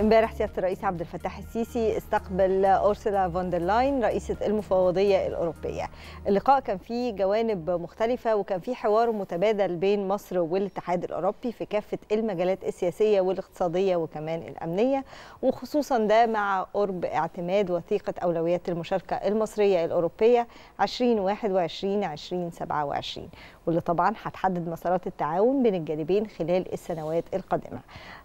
امبارح سياده الرئيس عبد الفتاح السيسي استقبل اورسولا فون دير لاين رئيسه المفوضيه الاوروبيه. اللقاء كان فيه جوانب مختلفه وكان فيه حوار متبادل بين مصر والاتحاد الاوروبي في كافه المجالات السياسيه والاقتصاديه وكمان الامنيه وخصوصا ده مع قرب اعتماد وثيقه اولويات المشاركه المصريه الاوروبيه 2021 2027 واللي طبعا هتحدد مسارات التعاون بين الجانبين خلال السنوات القادمه.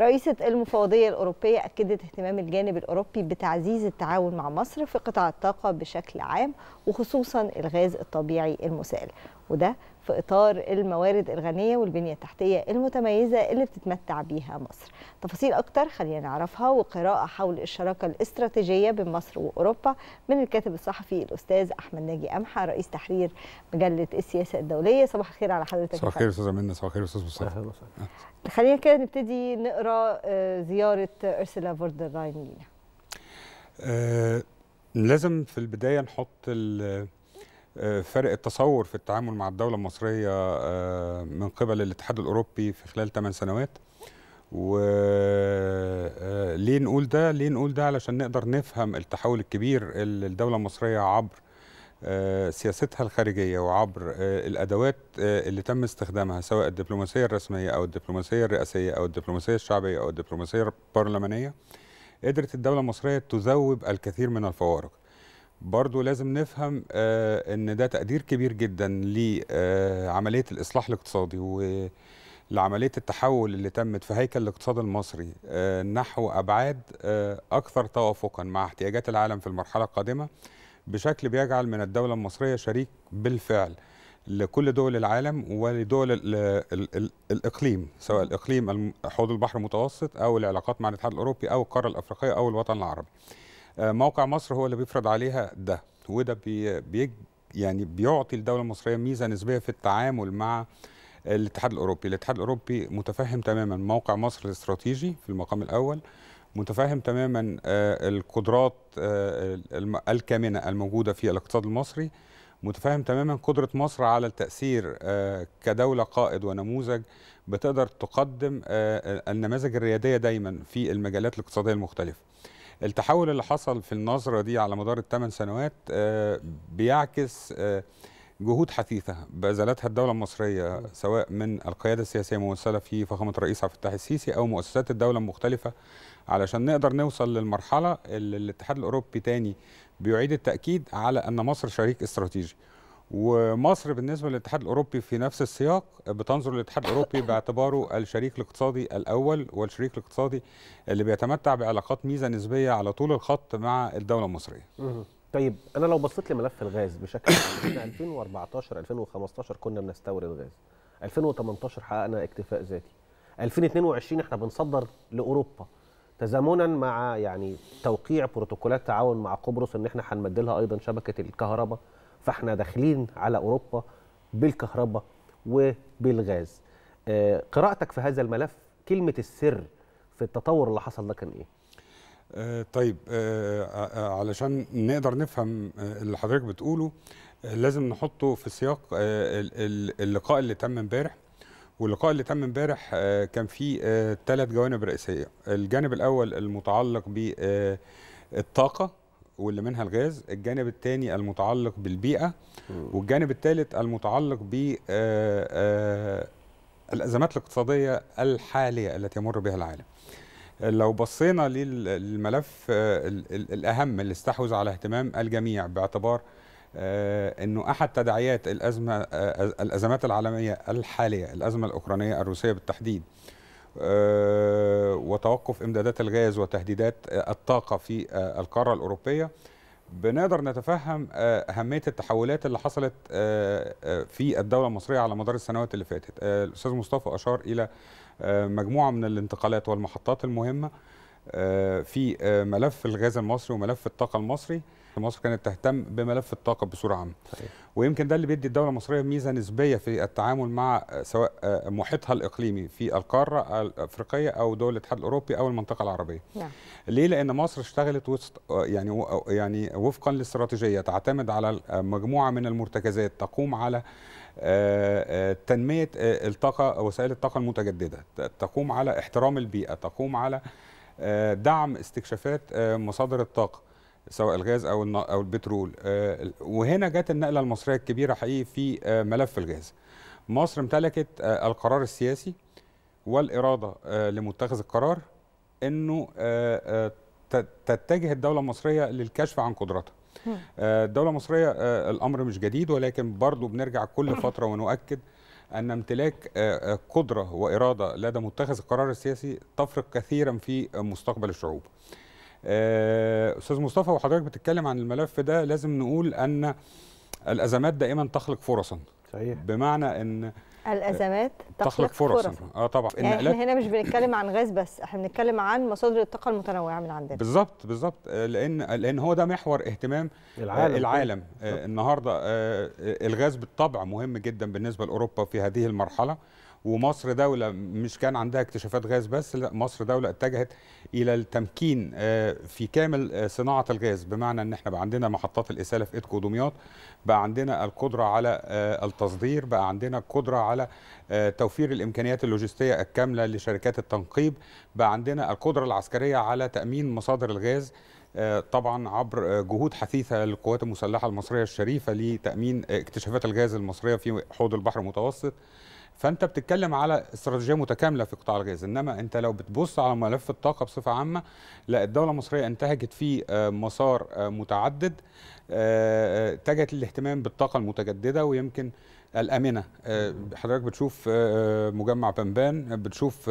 رئيسه المفوضيه الاوروبيه اكدت اهتمام الجانب الاوروبي بتعزيز التعاون مع مصر في قطاع الطاقه بشكل عام وخصوصا الغاز الطبيعي المسال وده في إطار الموارد الغنية والبنية التحتية المتميزة اللي بتتمتع بيها مصر تفاصيل أكتر خلينا نعرفها وقراءة حول الشراكة الاستراتيجية بين مصر وأوروبا من الكاتب الصحفي الأستاذ أحمد ناجي أمحى رئيس تحرير مجلة السياسة الدولية صباح الخير على حضرتك صباح الخير أستاذة منى صباح الخير أستاذ مصطفى أه. خلينا كده نبتدي نقرأ آه، زيارة أرسلا فوردر راين لينا أه لازم في البداية نحط فرق التصور في التعامل مع الدولة المصرية آه، من قبل الاتحاد الأوروبي في خلال 8 سنوات وليه آه، نقول ده؟ ليه نقول ده علشان نقدر نفهم التحول الكبير اللي الدولة المصرية عبر آه، سياستها الخارجية وعبر الأدوات اللي تم استخدامها سواء الدبلوماسية الرسمية أو الدبلوماسية الرئاسية أو الدبلوماسية الشعبية أو الدبلوماسية البرلمانية قدرت الدولة المصرية تذوب الكثير من الفوارق برضو لازم نفهم آه، ان ده تقدير كبير جدا لعمليه آه، الاصلاح الاقتصادي ولعمليه التحول اللي تمت في هيكل الاقتصاد المصري آه، نحو ابعاد اكثر توافقا مع احتياجات العالم في المرحله القادمه بشكل بيجعل من الدوله المصريه شريك بالفعل لكل دول العالم ولدول الـ ال ال الاقليم سواء الاقليم حوض البحر المتوسط او العلاقات مع الاتحاد الاوروبي او القاره الافريقيه او الوطن العربي. آه، موقع مصر هو اللي بيفرض عليها ده وده بي بي يعني بيعطي الدوله المصريه ميزه نسبيه في التعامل مع الاتحاد الاوروبي الاتحاد الاوروبي متفهم تماما موقع مصر الاستراتيجي في المقام الاول متفهم تماما آه، القدرات آه، الكامنه الموجوده في الاقتصاد المصري متفهم تماما قدره مصر على التاثير كدوله قائد ونموذج بتقدر تقدم النماذج الرياديه دايما في المجالات الاقتصاديه المختلفه التحول اللي حصل في النظره دي على مدار الثمان سنوات آه، بيعكس آه، جهود حثيثه بذلتها الدوله المصريه سواء من القياده السياسيه الممثله في فخامه الرئيس عبد الفتاح السيسي او مؤسسات الدوله المختلفه علشان نقدر نوصل للمرحله اللي الاتحاد الاوروبي تاني بيعيد التاكيد على ان مصر شريك استراتيجي ومصر بالنسبه للاتحاد الاوروبي في نفس السياق بتنظر للاتحاد الاوروبي باعتباره الشريك الاقتصادي الاول والشريك الاقتصادي اللي بيتمتع بعلاقات ميزه نسبيه على طول الخط مع الدوله المصريه. طيب انا لو بصيت لملف الغاز بشكل عام 2014 2015 كنا بنستورد غاز 2018 حققنا اكتفاء ذاتي 2022 احنا بنصدر لاوروبا تزامنا مع يعني توقيع بروتوكولات تعاون مع قبرص ان احنا هنمد لها ايضا شبكه الكهرباء فاحنا داخلين على اوروبا بالكهرباء وبالغاز آه، قراءتك في هذا الملف كلمه السر في التطور اللي حصل ده كان ايه آه، طيب آه، علشان نقدر نفهم اللي حضرتك بتقوله لازم نحطه في سياق اللقاء اللي تم امبارح واللقاء اللي تم امبارح كان فيه ثلاث جوانب رئيسيه الجانب الاول المتعلق بالطاقه واللي منها الغاز الجانب الثاني المتعلق بالبيئه والجانب الثالث المتعلق ب آه، آه، الازمات الاقتصاديه الحاليه التي يمر بها العالم لو بصينا للملف آه، الاهم اللي استحوذ على اهتمام الجميع باعتبار انه احد تداعيات الازمه الازمات العالميه الحاليه الازمه الاوكرانيه الروسيه بالتحديد آه، وتوقف امدادات الغاز وتهديدات آه، الطاقه في آه، القاره الاوروبيه بنقدر نتفهم اهميه التحولات اللي حصلت في الدوله المصريه على مدار السنوات اللي فاتت الاستاذ مصطفى اشار الى مجموعه من الانتقالات والمحطات المهمه في ملف الغاز المصري وملف الطاقه المصري مصر كانت تهتم بملف الطاقه بصوره عامه ويمكن ده اللي بيدي الدوله المصريه ميزه نسبيه في التعامل مع آه، سواء آه، محيطها الاقليمي في القاره الافريقيه او دول الاتحاد الاوروبي او المنطقه العربيه نعم. ليه لان مصر اشتغلت وسط آه، يعني يعني وفقا لاستراتيجيه تعتمد على مجموعه من المرتكزات تقوم على تنميه الطاقه وسائل الطاقه المتجدده تقوم على احترام البيئه تقوم على دعم استكشافات مصادر الطاقه سواء الغاز او او البترول آه، وهنا جت النقله المصريه الكبيره حقيقي في آه، ملف الغاز مصر امتلكت آه، القرار السياسي والاراده لمتخذ القرار انه تتجه الدوله المصريه للكشف عن قدراتها الدوله المصريه الامر مش جديد ولكن برضه بنرجع كل فتره ونؤكد ان امتلاك قدره واراده لدى متخذ القرار السياسي تفرق كثيرا في مستقبل الشعوب آه، استاذ مصطفى وحضرتك بتتكلم عن الملف ده لازم نقول ان الازمات دائما تخلق فرصا صحيح بمعنى ان الازمات آه، تخلق, تخلق فرصا فرص اه طبعا يعني احنا هنا مش بنتكلم عن غاز بس احنا بنتكلم عن مصادر الطاقه المتنوعه من عندنا بالظبط بالظبط آه، لان لان هو ده محور اهتمام العالم, العالم. النهارده الغاز بالطبع مهم جدا بالنسبه لاوروبا في هذه المرحله ومصر دولة مش كان عندها اكتشافات غاز بس لا مصر دولة اتجهت إلى التمكين آه، في كامل آه، صناعة الغاز بمعنى أن احنا بقى عندنا محطات الإسالة في إدكو دمياط بقى عندنا القدرة على آه، التصدير بقى عندنا القدرة على توفير الإمكانيات اللوجستية الكاملة لشركات التنقيب بقى عندنا القدرة العسكرية على تأمين مصادر الغاز طبعا عبر جهود حثيثة للقوات المسلحة المصرية الشريفة لتأمين اكتشافات الغاز المصرية في حوض البحر المتوسط فانت بتتكلم على استراتيجيه متكامله في قطاع الغاز انما انت لو بتبص على ملف الطاقه بصفه عامه لا الدوله المصريه انتهجت فيه آه، مسار آه، متعدد آه، اتجهت للاهتمام بالطاقه المتجدده ويمكن الامنه حضرتك بتشوف مجمع بمبان بتشوف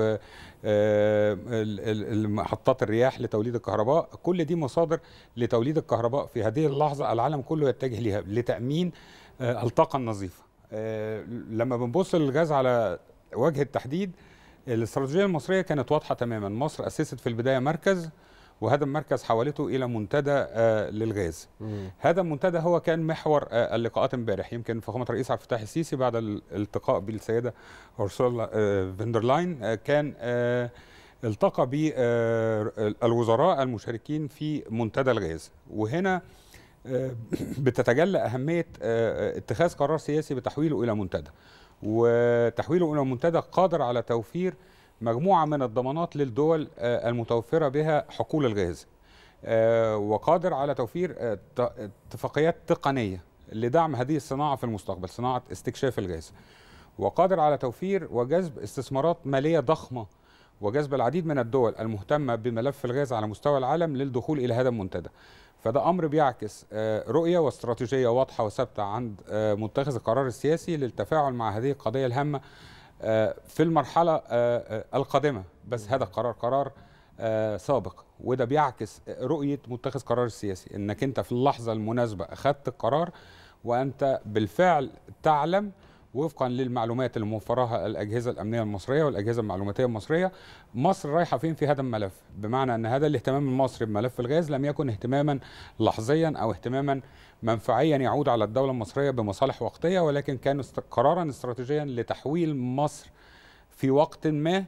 محطات الرياح لتوليد الكهرباء كل دي مصادر لتوليد الكهرباء في هذه اللحظه العالم كله يتجه ليها لتامين الطاقه النظيفه آه، لما بنبص للغاز على وجه التحديد الاستراتيجيه المصريه كانت واضحه تماما مصر اسست في البدايه مركز وهذا المركز حولته الى منتدى آه، للغاز هذا المنتدى هو كان محور آه، اللقاءات امبارح يمكن فخامه الرئيس عبد الفتاح السيسي بعد الالتقاء بالسيده اورسولا فندرلاين كان التقى بالوزراء المشاركين في منتدى الغاز وهنا آه، بتتجلى اهميه آه، آه، اتخاذ قرار سياسي بتحويله الى منتدى وتحويله الى منتدى قادر على توفير مجموعه من الضمانات للدول المتوفره بها حقول الغاز وقادر على توفير اتفاقيات تقنيه لدعم هذه الصناعه في المستقبل صناعه استكشاف الغاز وقادر على توفير وجذب استثمارات ماليه ضخمه وجذب العديد من الدول المهتمه بملف الغاز على مستوى العالم للدخول الى هذا المنتدى فده امر بيعكس آه، رؤيه واستراتيجيه واضحه وثابته عند آه، متخذ القرار السياسي للتفاعل مع هذه القضيه الهامه آه، في المرحله القادمه بس هذا القرار قرار سابق وده بيعكس رؤيه متخذ قرار السياسي انك انت في اللحظه المناسبه اخذت القرار وانت بالفعل تعلم وفقا للمعلومات اللي موفراها الاجهزه الامنيه المصريه والاجهزه المعلوماتيه المصريه مصر رايحه فين في هذا الملف بمعنى ان هذا الاهتمام المصري بملف الغاز لم يكن اهتماما لحظيا او اهتماما منفعيا يعود على الدوله المصريه بمصالح وقتيه ولكن كان قرارا استراتيجيا لتحويل مصر في وقت ما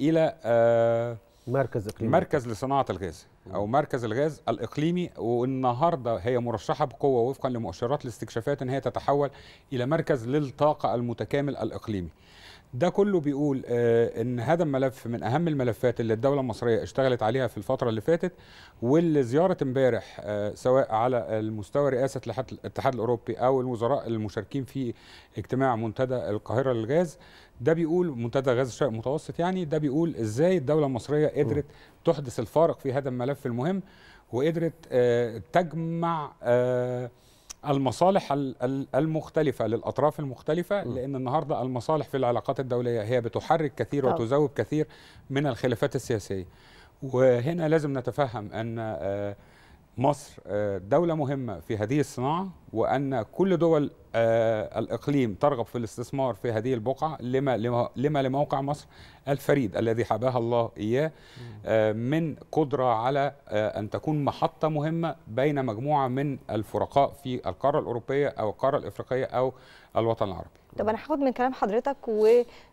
الى آه، مركز اقليمي مركز لصناعه الغاز او مركز الغاز الاقليمي والنهارده هي مرشحه بقوه وفقا لمؤشرات الاستكشافات ان هي تتحول الى مركز للطاقه المتكامل الاقليمي ده كله بيقول آه، ان هذا الملف من اهم الملفات اللي الدوله المصريه اشتغلت عليها في الفتره اللي فاتت واللي زياره امبارح آه، سواء على المستوى رئاسه الاتحاد الاوروبي او الوزراء المشاركين في اجتماع منتدى القاهره للغاز ده بيقول منتدى غاز الشرق المتوسط يعني ده بيقول ازاي الدوله المصريه قدرت تحدث الفارق في هذا الملف المهم وقدرت آه، تجمع آه، المصالح المختلفة للأطراف المختلفة لأن النهاردة المصالح في العلاقات الدولية هي بتحرك كثير وتذوب كثير من الخلافات السياسية وهنا لازم نتفهم أن آه، مصر آه، دولة مهمة في هذه الصناعة وأن كل دول آه، الإقليم ترغب في الاستثمار في هذه البقعة لما لما لموقع مصر الفريد الذي حباها الله إياه آه، من قدرة على أن تكون محطة مهمة بين مجموعة من الفرقاء في القارة الأوروبية أو القارة الإفريقية أو الوطن العربي. طب أنا هاخد من كلام حضرتك و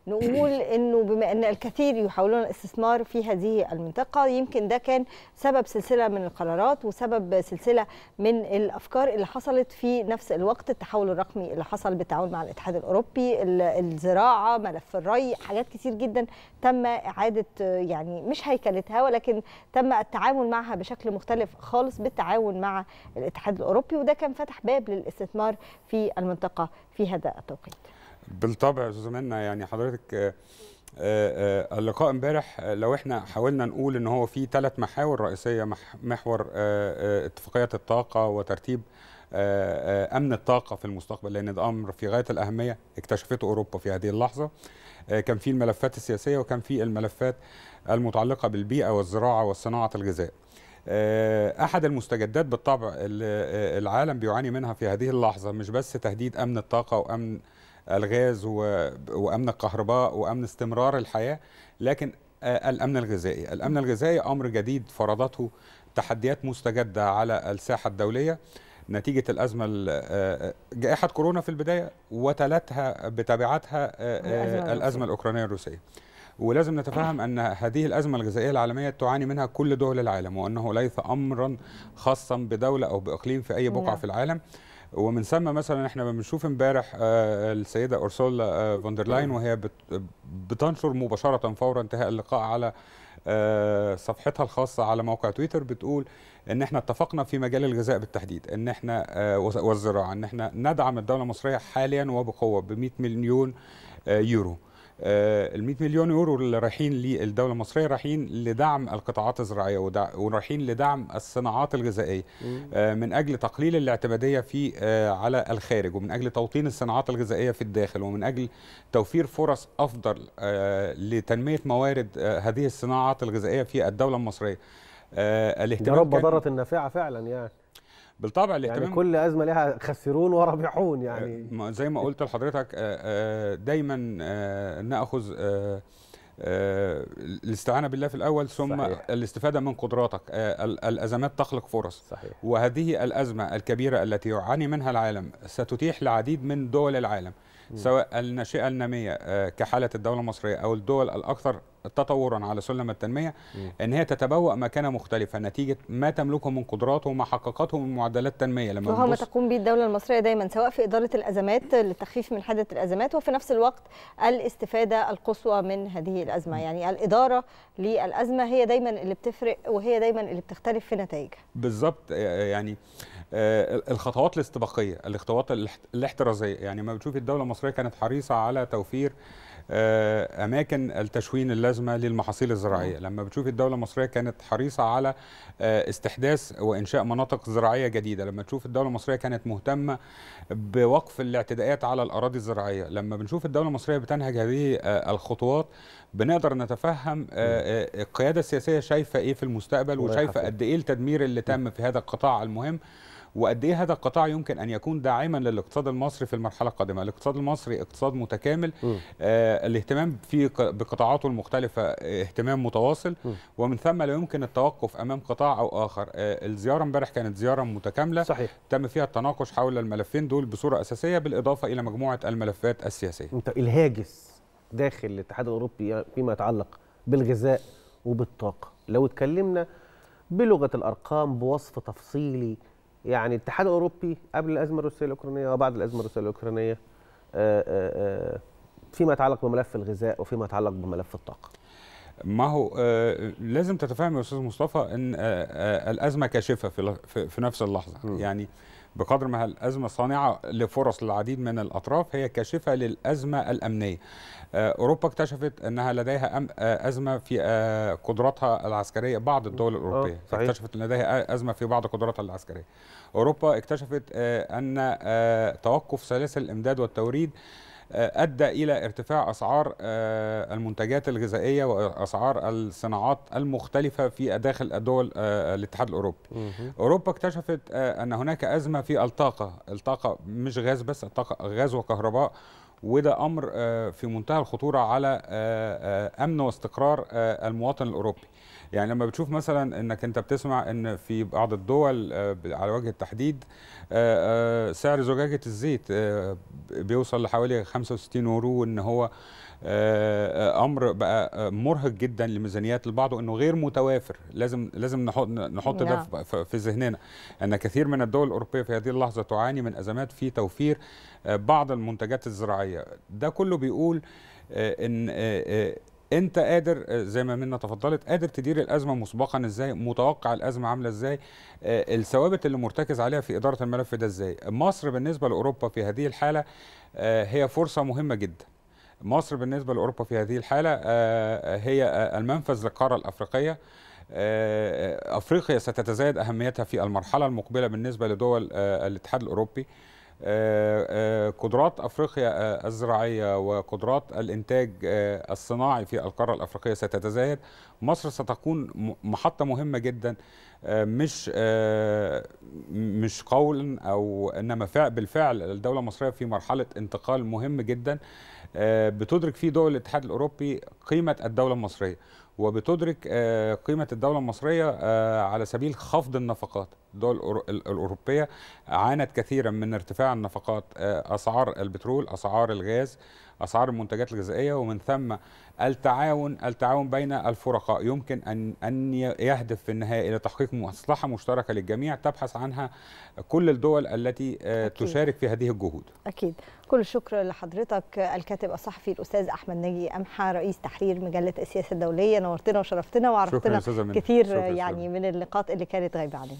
نقول انه بما ان الكثير يحاولون الاستثمار في هذه المنطقه يمكن ده كان سبب سلسله من القرارات وسبب سلسله من الافكار اللي حصلت في نفس الوقت التحول الرقمي اللي حصل بالتعاون مع الاتحاد الاوروبي الزراعه ملف الري حاجات كتير جدا تم اعاده يعني مش هيكلتها ولكن تم التعامل معها بشكل مختلف خالص بالتعاون مع الاتحاد الاوروبي وده كان فتح باب للاستثمار في المنطقه في هذا التوقيت بالطبع يا منى يعني حضرتك آه، آه، آه، اللقاء امبارح لو احنا حاولنا نقول ان هو في ثلاث محاور رئيسيه محور اتفاقيه الطاقه وترتيب امن الطاقه في المستقبل لان ده امر في غايه الاهميه اكتشفته اوروبا في هذه اللحظه كان في الملفات السياسيه وكان في الملفات المتعلقه بالبيئه والزراعه وصناعه الغذاء احد المستجدات بالطبع العالم بيعاني منها في هذه اللحظه مش بس تهديد امن الطاقه وامن الغاز وامن الكهرباء وامن استمرار الحياه لكن آه، الامن الغذائي الامن الغذائي امر جديد فرضته تحديات مستجده على الساحه الدوليه نتيجه الازمه آه، آه، جائحه كورونا في البدايه وتلتها بتبعاتها الازمه الاوكرانيه الروسيه ولازم نتفهم ان هذه الازمه الغذائيه العالميه تعاني منها كل دول العالم وانه ليس امرا خاصا بدوله او باقليم في اي بقعه نعم. في العالم ومن ثم مثلا احنا بنشوف امبارح آه، السيده اورسولا آه، فوندرلاين وهي بتنشر مباشره فور انتهاء اللقاء على آه، صفحتها الخاصه على موقع تويتر بتقول ان احنا اتفقنا في مجال الغذاء بالتحديد ان احنا والزراعه ان احنا ندعم الدوله المصريه حاليا وبقوه ب 100 مليون يورو آه، ال 100 مليون يورو اللي رايحين للدوله المصريه رايحين لدعم القطاعات الزراعيه ورايحين لدعم الصناعات الغذائيه آه، من اجل تقليل الاعتماديه في آه، على الخارج ومن اجل توطين الصناعات الغذائيه في الداخل ومن اجل توفير فرص افضل لتنميه موارد هذه الصناعات الغذائيه في الدوله المصريه الاهتمام يا رب ضرت النافعه فعلا يعني بالطبع يعني الاهتمام يعني كل ازمه لها خسرون ورابحون يعني آه، زي ما قلت لحضرتك آه، آه، دايما ناخذ الاستعانه بالله في الاول ثم صحيح. الاستفاده من قدراتك الازمات تخلق فرص صحيح. وهذه الازمه الكبيره التي يعاني منها العالم ستتيح لعديد من دول العالم سواء الناشئه الناميه آه، كحاله الدوله المصريه او الدول الاكثر تطورا على سلم التنميه ان هي تتبوأ مكانه مختلفه نتيجه ما تملكه من قدرات وما حققته من معدلات تنميه لما وهو ما تقوم به الدوله المصريه دايما سواء في اداره الازمات للتخفيف من حدث الازمات وفي نفس الوقت الاستفاده القصوى من هذه الازمه يعني الاداره للازمه هي دايما اللي بتفرق وهي دايما اللي بتختلف في نتائجها بالظبط آه، يعني آه آه، الخطوات الاستباقيه الخطوات الاحترازيه يعني ما بتشوف الدوله المصريه كانت حريصه على توفير آه، اماكن التشوين اللازمه للمحاصيل الزراعيه لما بتشوف الدوله المصريه كانت حريصه على آه، استحداث وانشاء مناطق زراعيه جديده لما تشوف الدوله المصريه كانت مهتمه بوقف الاعتداءات على الاراضي الزراعيه لما بنشوف الدوله المصريه بتنهج هذه الخطوات بنقدر نتفهم القياده السياسيه شايفه ايه في المستقبل وشايفه قد ايه التدمير اللي تم في هذا القطاع المهم وقد ايه هذا القطاع يمكن ان يكون داعما للاقتصاد المصري في المرحله القادمه الاقتصاد المصري اقتصاد متكامل آه الاهتمام في بقطاعاته المختلفه اهتمام متواصل م. ومن ثم لا يمكن التوقف امام قطاع او اخر آه الزياره امبارح كانت زياره متكامله صحيح. تم فيها التناقش حول الملفين دول بصوره اساسيه بالاضافه الى مجموعه الملفات السياسيه الهاجس داخل الاتحاد الاوروبي فيما يتعلق بالغذاء وبالطاقه لو اتكلمنا بلغه الارقام بوصف تفصيلي يعني الاتحاد الاوروبي قبل الازمه الروسيه الاوكرانيه وبعد الازمه الروسيه الاوكرانيه آه، آه، آه، فيما يتعلق بملف الغذاء وفيما يتعلق بملف الطاقه ما هو لازم تتفهم يا استاذ مصطفى ان الازمه كاشفه في, في, نفس اللحظه م. يعني آه بقدر ما الأزمة صانعة لفرص للعديد من الأطراف هي كاشفة للأزمة الأمنية آه، أوروبا اكتشفت أنها لديها آه، أزمة في آه، قدراتها العسكرية بعض الدول الأوروبية اكتشفت أن لديها أزمة في بعض قدراتها العسكرية أوروبا اكتشفت أن توقف سلاسل الإمداد والتوريد آه، ادى الى ارتفاع اسعار آه، المنتجات الغذائيه واسعار الصناعات المختلفه في داخل دول آه، الاتحاد الاوروبي. اوروبا اكتشفت ان هناك ازمه في الطاقه، الطاقه مش غاز بس الطاقه غاز وكهرباء وده امر آه، في منتهى الخطوره على آه، آه، امن واستقرار المواطن الاوروبي يعني لما بتشوف مثلا انك انت بتسمع ان في بعض الدول على وجه التحديد سعر زجاجه الزيت بيوصل لحوالي 65 يورو ان هو آه، آه، امر بقى آه، مرهق جدا لميزانيات البعض وانه غير متوافر لازم لازم نحط نحط ده نعم. في ذهننا ان كثير من الدول الاوروبيه في هذه اللحظه تعاني من ازمات في توفير بعض المنتجات الزراعيه ده كله بيقول ان انت قادر زي ما منا تفضلت قادر تدير الازمه مسبقا ازاي متوقع الازمه عامله ازاي الثوابت اللي مرتكز عليها في اداره الملف ده ازاي مصر بالنسبه لاوروبا في هذه الحاله هي فرصه مهمه جدا مصر بالنسبه لاوروبا في هذه الحاله آه، آه، هي آه، المنفذ للقاره الافريقيه افريقيا ستتزايد اهميتها في المرحله المقبله بالنسبه لدول الاتحاد الاوروبي قدرات افريقيا الزراعيه وقدرات الانتاج الصناعي في القاره الافريقيه ستتزايد مصر ستكون محطه مهمه جدا مش مش قولا او انما بالفعل الدوله المصريه في مرحله انتقال مهم جدا آه، بتدرك فيه دول الاتحاد الاوروبي قيمه الدوله المصريه وبتدرك آه، قيمه الدوله المصريه آه، على سبيل خفض النفقات الدول الأوروبية عانت كثيرا من ارتفاع النفقات آه، أسعار البترول أسعار الغاز أسعار المنتجات الغذائية ومن ثم التعاون التعاون بين الفرقاء يمكن أن أن يهدف في النهاية إلى تحقيق مصلحة مشتركة للجميع تبحث عنها كل الدول التي آه، أكيد. تشارك في هذه الجهود أكيد كل الشكر لحضرتك الكاتب الصحفي الأستاذ أحمد ناجي أمحى رئيس تحرير مجلة السياسة الدولية نورتنا وشرفتنا وعرفتنا كثير يعني من اللقاءات اللي كانت غايبة علينا